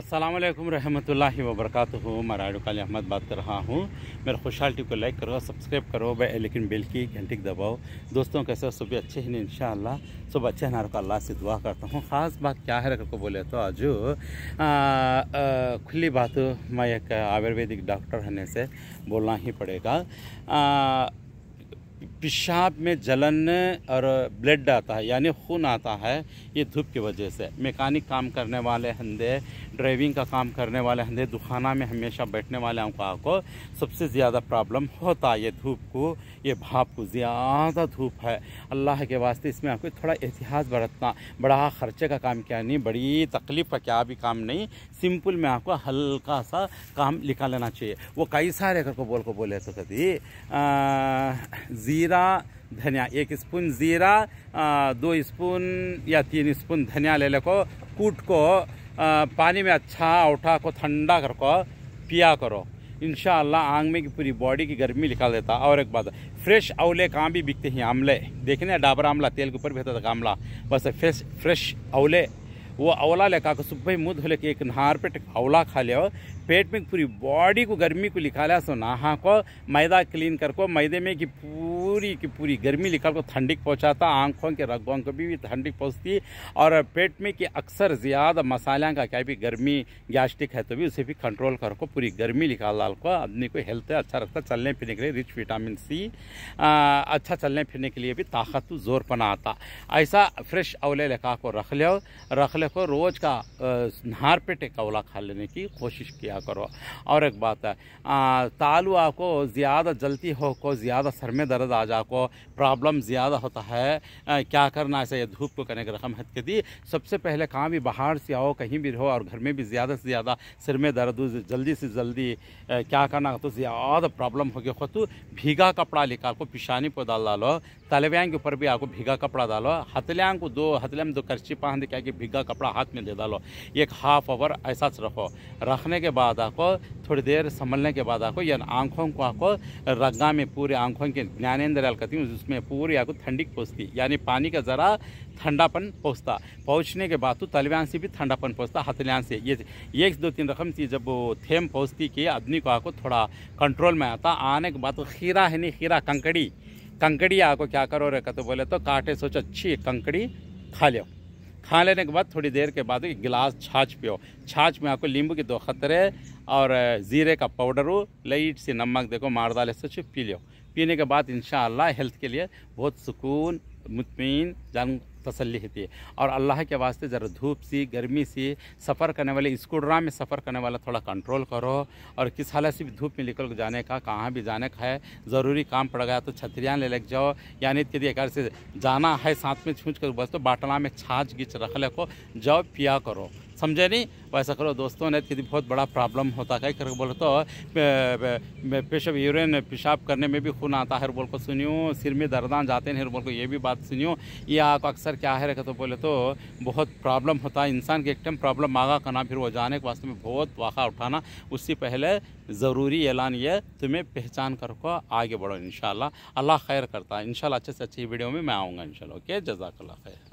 अस्सलाम वालेकुम रहमतुल्लाहि वबरकatuहू मैं रायडुकाली अहमद बात कर रहा हूँ मेरे खुशहाल टी को लाइक करो सब्सक्राइब करो भाई लेकिन बेल की घंटी दबाओ दोस्तों कैसे सुबह अच्छे हैं इन सुबह अच्छे हैं का अल्लाह से दुआ करता हूँ ख़ास बात क्या है को बोले तो आज खुली बात मैं एक आयुर्वेदिक डॉक्टर होने से बोलना ही पड़ेगा आ, पेशाब में जलन और ब्लड आता है यानी खून आता है ये धूप की वजह से मैकेनिक काम करने वाले हंदे ड्राइविंग का काम करने वाले हंदे दुखाना में हमेशा बैठने वाले अंका को सबसे ज़्यादा प्रॉब्लम होता है ये धूप को ये भाप को ज़्यादा धूप है अल्लाह के वास्ते इसमें आपको थोड़ा एहतियात बरतना बड़ा खर्चे का काम क्या नहीं बड़ी तकलीफ़ का क्या भी काम नहीं सिंपल में आपको हल्का सा काम निकाल लेना चाहिए वो कई सारे को बोल को बोले तो कभी ज़ीरा जीरा धनिया एक स्पून जीरा दो स्पून या तीन स्पून धनिया ले लेको कूट को पानी में अच्छा उठा को ठंडा करको पिया करो इन आंग में की पूरी बॉडी की गर्मी निकाल देता और एक बात फ्रेश अवले कहाँ भी बिकते हैं आमले देखने ना डाबर आमला तेल के ऊपर भी होता था आमला बस फ्रेश फ्रेश अवले वो अवला लेकर सुबह मुँह धो के एक नहार पेट अवला खा लिया पेट में पूरी बॉडी को गर्मी को निकाला सो नहा को मैदा क्लीन कर को मैदे में की पूरी की पूरी गर्मी निकाल को ठंडिक पहुँचाता आंखों के रगों को भी ठंडिक पहुँचती और पेट में कि अक्सर ज़्यादा मसाले का क्या भी गर्मी गैस्ट्रिक है तो भी उसे भी कंट्रोल कर को पूरी गर्मी निकाल डाल को आदमी को हेल्थ अच्छा रखता चलने फिरने के लिए रिच विटामिन सी आ, अच्छा चलने फिरने के लिए भी ताकत तो पना आता ऐसा फ्रेश अवले लिखा को रख लो रख ले को रोज़ का नहार पेट एक अवला खा लेने की कोशिश किया किया करो और एक बात है तालू आपको ज़्यादा जलती हो को ज़्यादा सर में दर्द आ जा को प्रॉब्लम ज़्यादा होता है आ, क्या करना चाहिए धूप को कनेक रकम हद के दी सबसे पहले कहाँ भी बाहर से आओ कहीं भी रहो और घर में भी ज़्यादा से ज़्यादा सिर में दर्द हो जल्दी से जल्दी आ, क्या करना तो ज़्यादा प्रॉब्लम हो गया खुद भीगा कपड़ा लेकर को पिशानी पर डाल डालो तलव्यांग के ऊपर भी आपको भीगा कपड़ा डालो हथलियांग को दो हथलिया में दो करछी पहन दे क्या कि भीगा कपड़ा हाथ में दे डालो एक हाफ आवर ऐसा रखो रखने के बाद बाद आपको थोड़ी देर संभलने के बाद आपको यानी आंखों को आपको रग्गा में पूरे आँखों के ज्ञानेन्द्रियाल कहती हूँ उसमें पूरी आपको ठंडी पहुँचती यानी पानी का ज़रा ठंडापन पहुँचता पहुँचने के बाद तो तलव्यान से भी ठंडापन पहुँचता हथलियान से ये एक दो तीन रकम थी जब थेम पहुँचती कि आदमी को आपको थोड़ा कंट्रोल में आता आने के बाद तो खीरा है नहीं खीरा कंकड़ी कंकड़ी आपको क्या करो रहे तो बोले तो काटे सोचो अच्छी कंकड़ी खा लो खा लेने के बाद थोड़ी देर के बाद एक गिलास छाछ पियो छाछ में आपको नींबू के दो खतरे और ज़ीरे का पाउडर हो लाइट से नमक देखो मार डाले से पी लो पीने के बाद इन हेल्थ के लिए बहुत सुकून मुतमिन जान तसल्ली होती है और अल्लाह के वास्ते ज़रा धूप सी गर्मी सी सफ़र करने वाले स्कूटर में सफ़र करने वाला थोड़ा कंट्रोल करो और किस हालत से भी धूप में निकल जाने का कहाँ भी जाने का है ज़रूरी काम पड़ गया तो छतरियाँ ले लग जाओ यानी यदि एक से जाना है साथ में छूच कर बस तो बाटला में छाछ घीच रख ले जाओ पिया करो समझे नहीं तो ऐसा करो दोस्तों ने यदि बहुत बड़ा प्रॉब्लम होता है कहीं बोलो तो पेशाब यूरिन पेशाब करने में भी खून आता है बोल को सुनियो सिर में दर्दान जाते हैं बोल को ये भी बात सुनियो ये अक्सर क्या है रखे तो बोले तो बहुत प्रॉब्लम होता है इंसान के एक टाइम प्रॉब्लम आगा करना फिर वो जाने के वास्ते में बहुत वाक़ा उठाना उससे पहले ज़रूरी ऐलान ये तुम्हें पहचान कर को आगे बढ़ो इन अल्लाह खैर करता है इन अच्छे से अच्छी वीडियो में मैं आऊँगा इन ओके जजाकल्ला खैर